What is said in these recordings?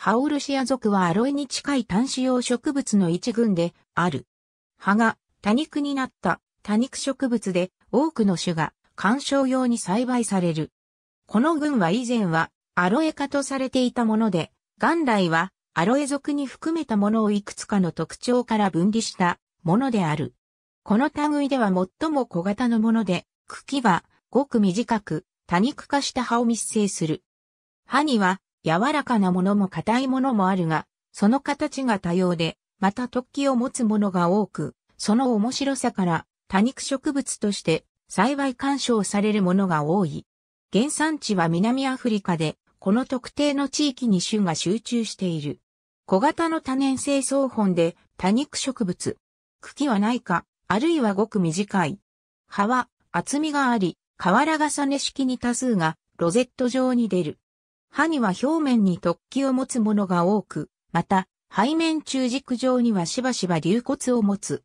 ハオルシア属はアロエに近い単子用植物の一群である。葉が多肉になった多肉植物で多くの種が観賞用に栽培される。この群は以前はアロエ科とされていたもので、元来はアロエ属に含めたものをいくつかの特徴から分離したものである。この類では最も小型のもので、茎はごく短く多肉化した葉を密生する。葉には柔らかなものも硬いものもあるが、その形が多様で、また突起を持つものが多く、その面白さから多肉植物として幸い干渉されるものが多い。原産地は南アフリカで、この特定の地域に種が集中している。小型の多年生草本で多肉植物。茎はないか、あるいはごく短い。葉は厚みがあり、瓦重ね式に多数がロゼット状に出る。歯には表面に突起を持つものが多く、また、背面中軸上にはしばしば流骨を持つ。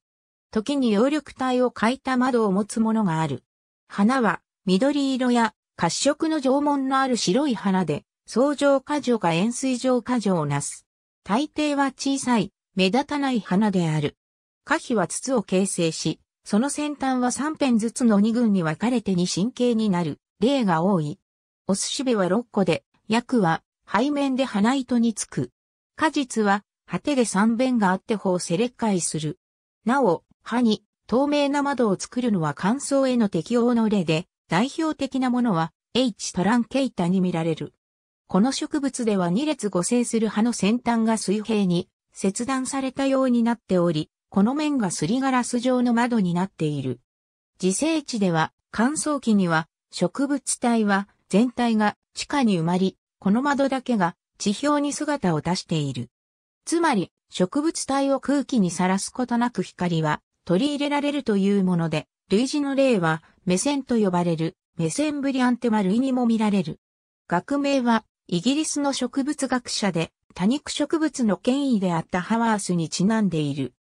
時に葉緑体を描いた窓を持つものがある。花は緑色や褐色の縄文のある白い花で、相状花女が円錐状花女をなす。大抵は小さい、目立たない花である。花皮は筒を形成し、その先端は3辺ずつの2群に分かれてに神経になる、例が多い。お寿司部は6個で、薬は、背面で鼻糸につく。果実は、果てで三弁があって方セレいする。なお、歯に透明な窓を作るのは乾燥への適応の例で、代表的なものは H トランケイタに見られる。この植物では2列互生する葉の先端が水平に切断されたようになっており、この面がすりガラス状の窓になっている。自生地では乾燥期には植物体は全体が地下に埋まり、この窓だけが地表に姿を出している。つまり、植物体を空気にさらすことなく光は取り入れられるというもので、類似の例は目線と呼ばれるメセンブリアンテマ類にも見られる。学名はイギリスの植物学者で多肉植物の権威であったハワースにちなんでいる。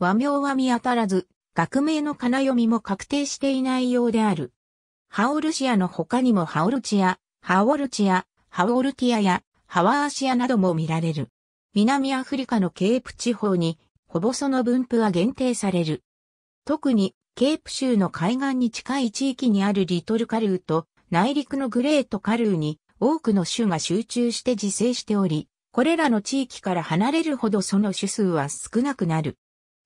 和名は見当たらず、学名の金読みも確定していないようである。ハオルシアの他にもハオルチア、ハオルチア、ハオルティアやハワーシアなども見られる。南アフリカのケープ地方に、ほぼその分布は限定される。特に、ケープ州の海岸に近い地域にあるリトルカルーと、内陸のグレートカルーに、多くの種が集中して自生しており、これらの地域から離れるほどその種数は少なくなる。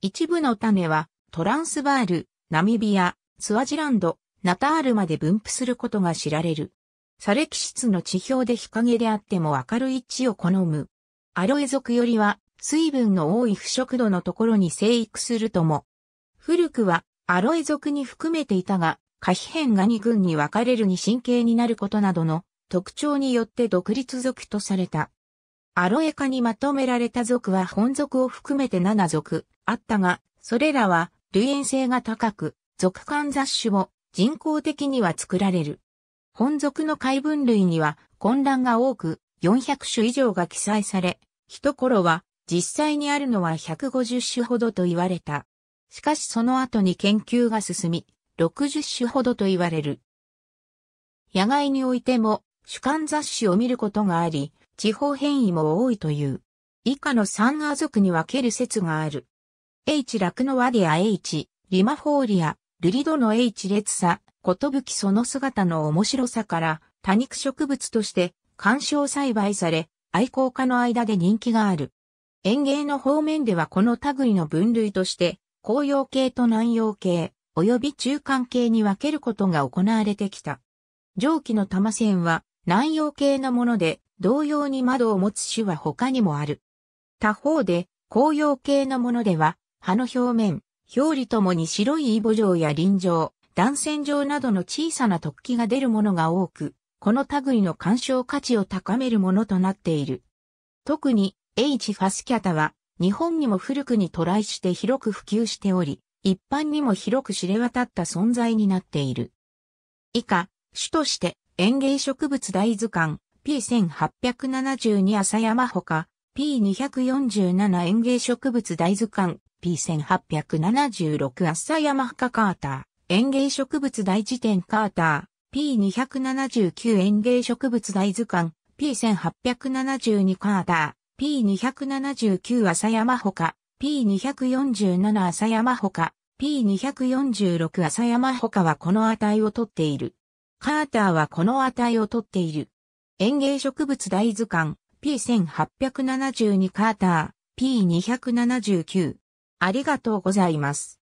一部の種は、トランスバール、ナミビア、スワジランド、ナタールまで分布することが知られる。砂礫質の地表で日陰であっても明るい地を好む。アロエ属よりは水分の多い腐食土のところに生育するとも。古くはアロエ属に含めていたが、可比変が2群に分かれるに神経になることなどの特徴によって独立属とされた。アロエ化にまとめられた属は本属を含めて7属あったが、それらは類縁性が高く、属間雑種を人工的には作られる。本属の海文類には混乱が多く400種以上が記載され、一頃は実際にあるのは150種ほどと言われた。しかしその後に研究が進み、60種ほどと言われる。野外においても主観雑誌を見ることがあり、地方変異も多いという。以下の三亜族に分ける説がある。H 楽のワディア H、リマフォーリア、ルリドの H 列サ、寿その姿の面白さから、多肉植物として干賞栽培され、愛好家の間で人気がある。園芸の方面ではこの類の分類として、紅葉系と南洋系、及び中間系に分けることが行われてきた。蒸気の玉線は南洋系のもので、同様に窓を持つ種は他にもある。他方で、紅葉系のものでは、葉の表面、表裏ともに白いイボ状や輪状、断線状などの小さな突起が出るものが多く、この類の干渉価値を高めるものとなっている。特に H ファスキャタは日本にも古くに渡来して広く普及しており、一般にも広く知れ渡った存在になっている。以下、主として園芸植物大図鑑 P1872 朝山ほか P247 園芸植物大図鑑 P1876 朝山墓カーター園芸植物大辞典カーター、P279 園芸植物大図鑑、P1872 カーター、P279 浅山ほか、P247 浅山ほか、P246 浅山ほかはこの値を取っている。カーターはこの値を取っている。園芸植物大図鑑 P1872 カーター P279。ありがとうございます。